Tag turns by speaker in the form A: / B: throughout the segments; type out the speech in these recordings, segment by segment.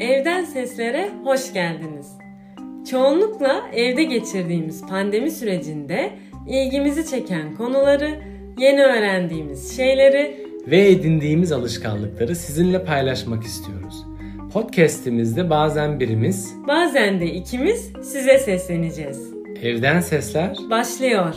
A: Evden Seslere hoş geldiniz. Çoğunlukla evde geçirdiğimiz pandemi sürecinde ilgimizi çeken konuları, yeni öğrendiğimiz şeyleri
B: ve edindiğimiz alışkanlıkları sizinle paylaşmak istiyoruz. Podcast'imizde bazen birimiz,
A: bazen de ikimiz size sesleneceğiz.
B: Evden Sesler
A: başlıyor.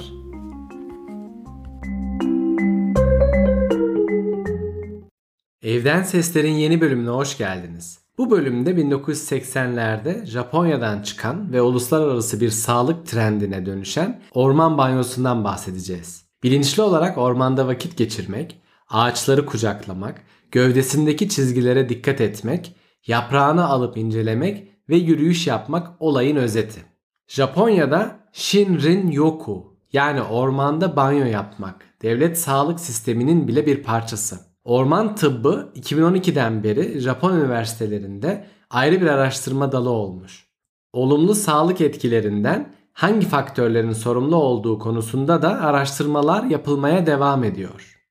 B: Evden Sesler'in yeni bölümüne hoş geldiniz. Bu bölümde 1980'lerde Japonya'dan çıkan ve uluslararası bir sağlık trendine dönüşen orman banyosundan bahsedeceğiz. Bilinçli olarak ormanda vakit geçirmek, ağaçları kucaklamak, gövdesindeki çizgilere dikkat etmek, yaprağını alıp incelemek ve yürüyüş yapmak olayın özeti. Japonya'da Shinrin Yoku yani ormanda banyo yapmak devlet sağlık sisteminin bile bir parçası. Orman tıbbı 2012'den beri Japon üniversitelerinde ayrı bir araştırma dalı olmuş. Olumlu sağlık etkilerinden hangi faktörlerin sorumlu olduğu konusunda da araştırmalar yapılmaya devam ediyor.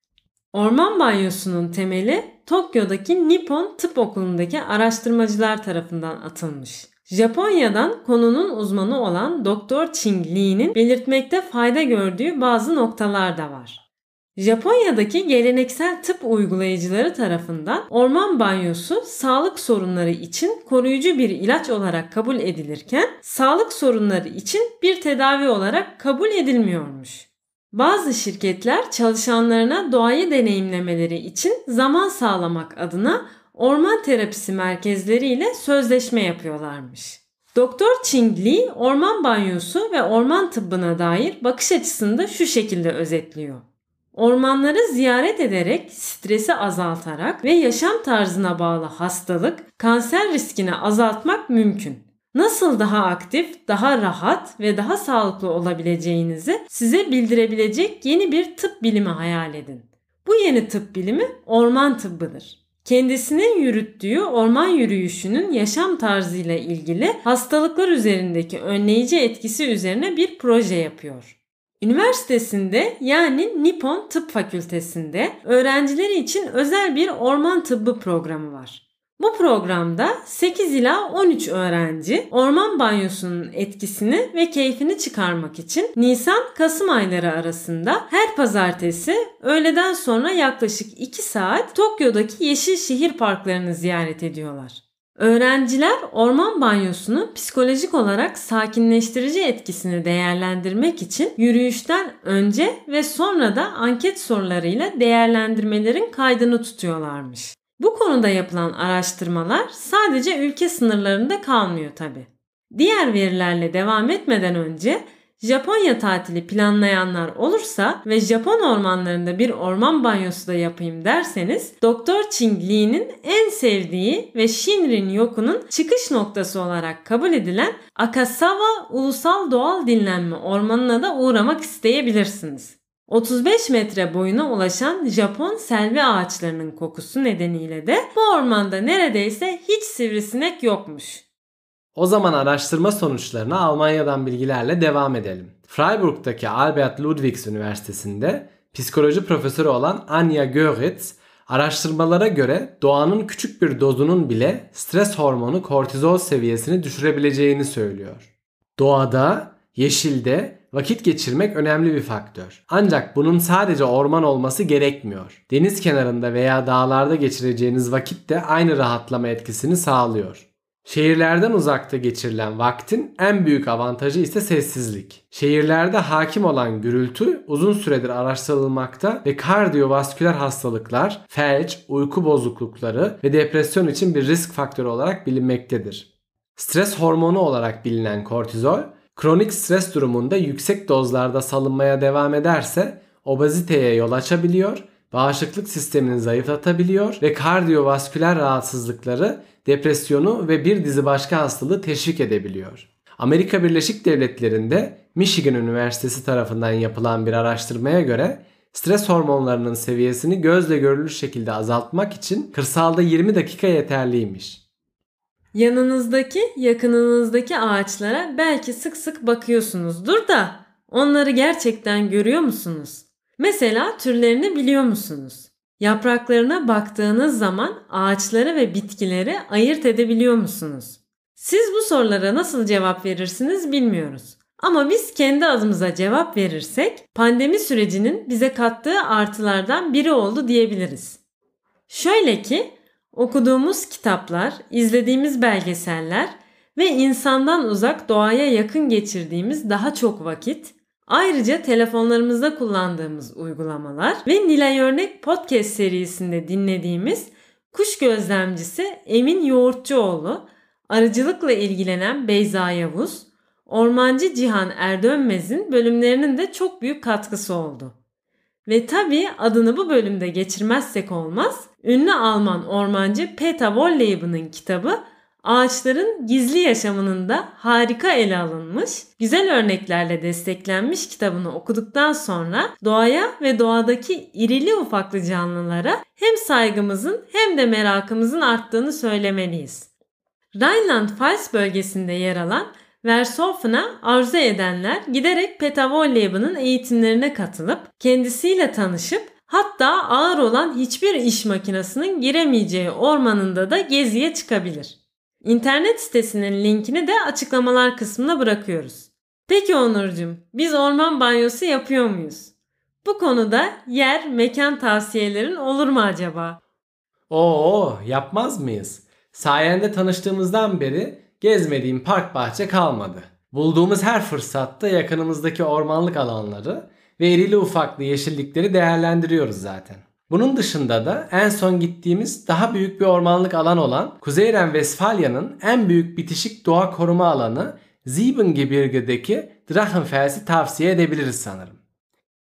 A: Orman banyosunun temeli Tokyo'daki Nippon Tıp Okulu'ndaki araştırmacılar tarafından atılmış. Japonya'dan konunun uzmanı olan Doktor Ching Lee'nin belirtmekte fayda gördüğü bazı noktalar da var. Japonya'daki geleneksel tıp uygulayıcıları tarafından orman banyosu sağlık sorunları için koruyucu bir ilaç olarak kabul edilirken sağlık sorunları için bir tedavi olarak kabul edilmiyormuş. Bazı şirketler çalışanlarına doğayı deneyimlemeleri için zaman sağlamak adına orman terapisi merkezleriyle sözleşme yapıyorlarmış. Doktor Ching Li orman banyosu ve orman tıbbına dair bakış açısında şu şekilde özetliyor. Ormanları ziyaret ederek stresi azaltarak ve yaşam tarzına bağlı hastalık, kanser riskini azaltmak mümkün. Nasıl daha aktif, daha rahat ve daha sağlıklı olabileceğinizi size bildirebilecek yeni bir tıp bilimi hayal edin. Bu yeni tıp bilimi orman tıbbıdır. Kendisinin yürüttüğü orman yürüyüşünün yaşam tarzıyla ilgili hastalıklar üzerindeki önleyici etkisi üzerine bir proje yapıyor. Üniversitesinde yani Nippon Tıp Fakültesinde öğrencileri için özel bir orman tıbbı programı var. Bu programda 8 ila 13 öğrenci orman banyosunun etkisini ve keyfini çıkarmak için Nisan-Kasım ayları arasında her pazartesi öğleden sonra yaklaşık 2 saat Tokyo'daki yeşil şehir parklarını ziyaret ediyorlar. Öğrenciler orman banyosunun psikolojik olarak sakinleştirici etkisini değerlendirmek için yürüyüşten önce ve sonra da anket sorularıyla değerlendirmelerin kaydını tutuyorlarmış. Bu konuda yapılan araştırmalar sadece ülke sınırlarında kalmıyor tabi. Diğer verilerle devam etmeden önce Japonya tatili planlayanlar olursa ve Japon ormanlarında bir orman banyosu da yapayım derseniz Doktor Ching Li'nin en sevdiği ve Shinrin Yoku'nun çıkış noktası olarak kabul edilen Akasawa Ulusal Doğal Dinlenme Ormanı'na da uğramak isteyebilirsiniz. 35 metre boyuna ulaşan Japon selvi ağaçlarının kokusu nedeniyle de bu ormanda neredeyse hiç sivrisinek yokmuş.
B: O zaman araştırma sonuçlarına Almanya'dan bilgilerle devam edelim. Freiburg'daki Albert Ludwigs Üniversitesi'nde psikoloji profesörü olan Anja Göritz araştırmalara göre doğanın küçük bir dozunun bile stres hormonu kortizol seviyesini düşürebileceğini söylüyor. Doğada, yeşilde vakit geçirmek önemli bir faktör. Ancak bunun sadece orman olması gerekmiyor. Deniz kenarında veya dağlarda geçireceğiniz vakit de aynı rahatlama etkisini sağlıyor. Şehirlerden uzakta geçirilen vaktin en büyük avantajı ise sessizlik. Şehirlerde hakim olan gürültü uzun süredir araştırılmakta ve kardiyovasküler hastalıklar, felç, uyku bozuklukları ve depresyon için bir risk faktörü olarak bilinmektedir. Stres hormonu olarak bilinen kortizol, kronik stres durumunda yüksek dozlarda salınmaya devam ederse obeziteye yol açabiliyor bağışıklık sistemini zayıflatabiliyor ve kardiyovasküler rahatsızlıkları, depresyonu ve bir dizi başka hastalığı teşvik edebiliyor. Amerika Birleşik Devletleri'nde Michigan Üniversitesi tarafından yapılan bir araştırmaya göre stres hormonlarının seviyesini gözle görülür şekilde azaltmak için kırsalda 20 dakika yeterliymiş.
A: Yanınızdaki, yakınınızdaki ağaçlara belki sık sık bakıyorsunuzdur da onları gerçekten görüyor musunuz? Mesela türlerini biliyor musunuz? Yapraklarına baktığınız zaman ağaçları ve bitkileri ayırt edebiliyor musunuz? Siz bu sorulara nasıl cevap verirsiniz bilmiyoruz. Ama biz kendi adımıza cevap verirsek pandemi sürecinin bize kattığı artılardan biri oldu diyebiliriz. Şöyle ki okuduğumuz kitaplar, izlediğimiz belgeseller ve insandan uzak doğaya yakın geçirdiğimiz daha çok vakit Ayrıca telefonlarımızda kullandığımız uygulamalar ve Nilay Örnek podcast serisinde dinlediğimiz kuş gözlemcisi Emin Yoğurtçuoğlu, arıcılıkla ilgilenen Beyza Yavuz, ormancı Cihan Erdönmez'in bölümlerinin de çok büyük katkısı oldu. Ve tabii adını bu bölümde geçirmezsek olmaz, ünlü Alman ormancı Peter Wolleb'nin kitabı ağaçların gizli yaşamının da harika ele alınmış, güzel örneklerle desteklenmiş kitabını okuduktan sonra doğaya ve doğadaki irili ufaklı canlılara hem saygımızın hem de merakımızın arttığını söylemeliyiz. Rheinland-Pfalz bölgesinde yer alan Versoffen'a arzu edenler giderek Peta Wolleba'nın eğitimlerine katılıp kendisiyle tanışıp hatta ağır olan hiçbir iş makinesinin giremeyeceği ormanında da geziye çıkabilir. İnternet sitesinin linkini de açıklamalar kısmına bırakıyoruz. Peki Onurcuğum, biz orman banyosu yapıyor muyuz? Bu konuda yer, mekan tavsiyelerin olur mu acaba?
B: Oo, yapmaz mıyız? Sayende tanıştığımızdan beri gezmediğim park bahçe kalmadı. Bulduğumuz her fırsatta yakınımızdaki ormanlık alanları ve erili ufaklı yeşillikleri değerlendiriyoruz zaten. Bunun dışında da en son gittiğimiz daha büyük bir ormanlık alan olan Kuzeyren Vesfalya'nın en büyük bitişik doğa koruma alanı Siebengebirge'deki Drachenfels'i tavsiye edebiliriz sanırım.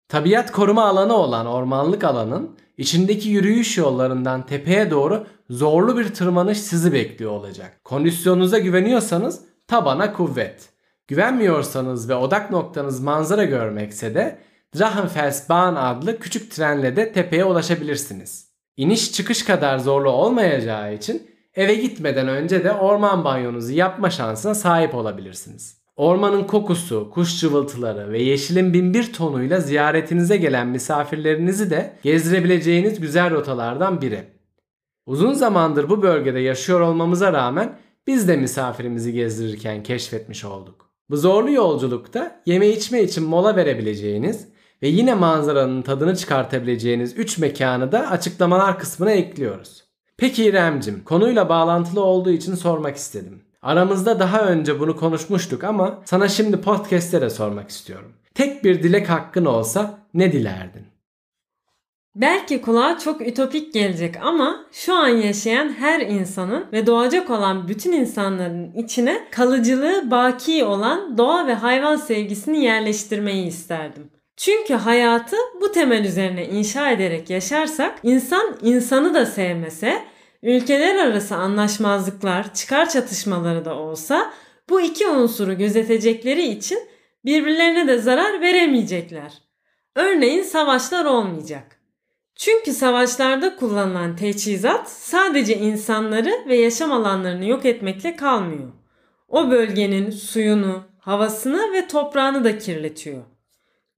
B: Tabiat koruma alanı olan ormanlık alanın içindeki yürüyüş yollarından tepeye doğru zorlu bir tırmanış sizi bekliyor olacak. Kondisyonunuza güveniyorsanız tabana kuvvet. Güvenmiyorsanız ve odak noktanız manzara görmekse de Drachenfelsbahn adlı küçük trenle de tepeye ulaşabilirsiniz. İniş çıkış kadar zorlu olmayacağı için eve gitmeden önce de orman banyonuzu yapma şansına sahip olabilirsiniz. Ormanın kokusu, kuş cıvıltıları ve yeşilin binbir tonuyla ziyaretinize gelen misafirlerinizi de gezdirebileceğiniz güzel rotalardan biri. Uzun zamandır bu bölgede yaşıyor olmamıza rağmen biz de misafirimizi gezdirirken keşfetmiş olduk. Bu zorlu yolculukta yeme içme için mola verebileceğiniz ve yine manzaranın tadını çıkartabileceğiniz 3 mekanı da açıklamalar kısmına ekliyoruz. Peki İremcim, konuyla bağlantılı olduğu için sormak istedim. Aramızda daha önce bunu konuşmuştuk ama sana şimdi podcast'te de sormak istiyorum. Tek bir dilek hakkın olsa ne dilerdin?
A: Belki kulağa çok ütopik gelecek ama şu an yaşayan her insanın ve doğacak olan bütün insanların içine kalıcılığı baki olan doğa ve hayvan sevgisini yerleştirmeyi isterdim. Çünkü hayatı bu temel üzerine inşa ederek yaşarsak insan insanı da sevmese, ülkeler arası anlaşmazlıklar, çıkar çatışmaları da olsa bu iki unsuru gözetecekleri için birbirlerine de zarar veremeyecekler. Örneğin savaşlar olmayacak. Çünkü savaşlarda kullanılan teçhizat sadece insanları ve yaşam alanlarını yok etmekle kalmıyor. O bölgenin suyunu, havasını ve toprağını da kirletiyor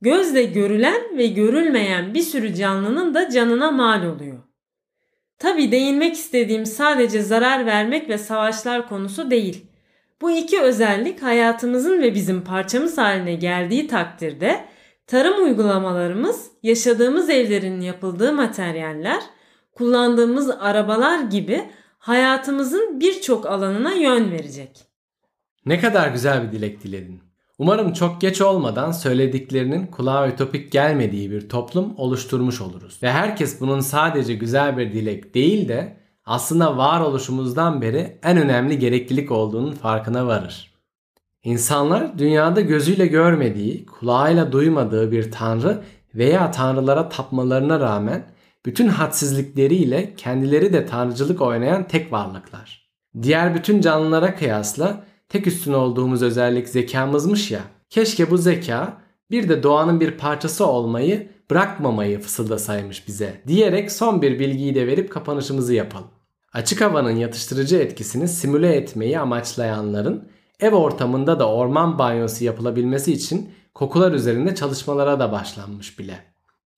A: gözle görülen ve görülmeyen bir sürü canlının da canına mal oluyor. Tabi değinmek istediğim sadece zarar vermek ve savaşlar konusu değil. Bu iki özellik hayatımızın ve bizim parçamız haline geldiği takdirde tarım uygulamalarımız, yaşadığımız evlerin yapıldığı materyaller, kullandığımız arabalar gibi hayatımızın birçok alanına yön verecek.
B: Ne kadar güzel bir dilek diledin. Umarım çok geç olmadan söylediklerinin kulağa ütopik gelmediği bir toplum oluşturmuş oluruz. Ve herkes bunun sadece güzel bir dilek değil de aslında varoluşumuzdan beri en önemli gereklilik olduğunun farkına varır. İnsanlar dünyada gözüyle görmediği, kulağıyla duymadığı bir tanrı veya tanrılara tapmalarına rağmen bütün hadsizlikleriyle kendileri de tanrıcılık oynayan tek varlıklar. Diğer bütün canlılara kıyasla tek üstün olduğumuz özellik zekamızmış ya. Keşke bu zeka bir de doğanın bir parçası olmayı bırakmamayı fısıldasaymış bize diyerek son bir bilgiyi de verip kapanışımızı yapalım. Açık havanın yatıştırıcı etkisini simüle etmeyi amaçlayanların ev ortamında da orman banyosu yapılabilmesi için kokular üzerinde çalışmalara da başlanmış bile.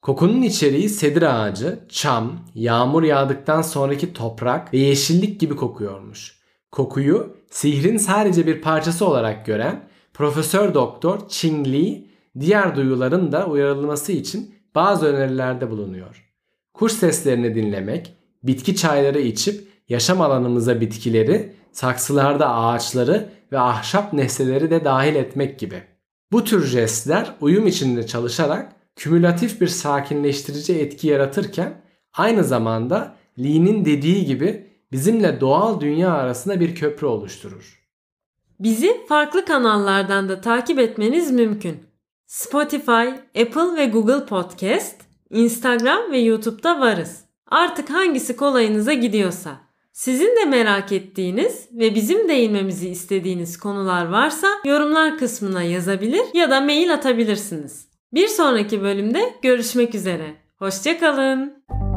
B: Kokunun içeriği sedir ağacı, çam, yağmur yağdıktan sonraki toprak ve yeşillik gibi kokuyormuş. Kokuyu sihrin sadece bir parçası olarak gören Profesör Doktor Ching Li diğer duyuların da uyarılması için bazı önerilerde bulunuyor. Kuş seslerini dinlemek, bitki çayları içip yaşam alanımıza bitkileri, saksılarda ağaçları ve ahşap nesneleri de dahil etmek gibi. Bu tür jestler uyum içinde çalışarak kümülatif bir sakinleştirici etki yaratırken aynı zamanda Li'nin dediği gibi bizimle doğal dünya arasında bir köprü oluşturur.
A: Bizi farklı kanallardan da takip etmeniz mümkün. Spotify, Apple ve Google Podcast, Instagram ve YouTube'da varız. Artık hangisi kolayınıza gidiyorsa. Sizin de merak ettiğiniz ve bizim değinmemizi istediğiniz konular varsa yorumlar kısmına yazabilir ya da mail atabilirsiniz. Bir sonraki bölümde görüşmek üzere. Hoşçakalın. kalın.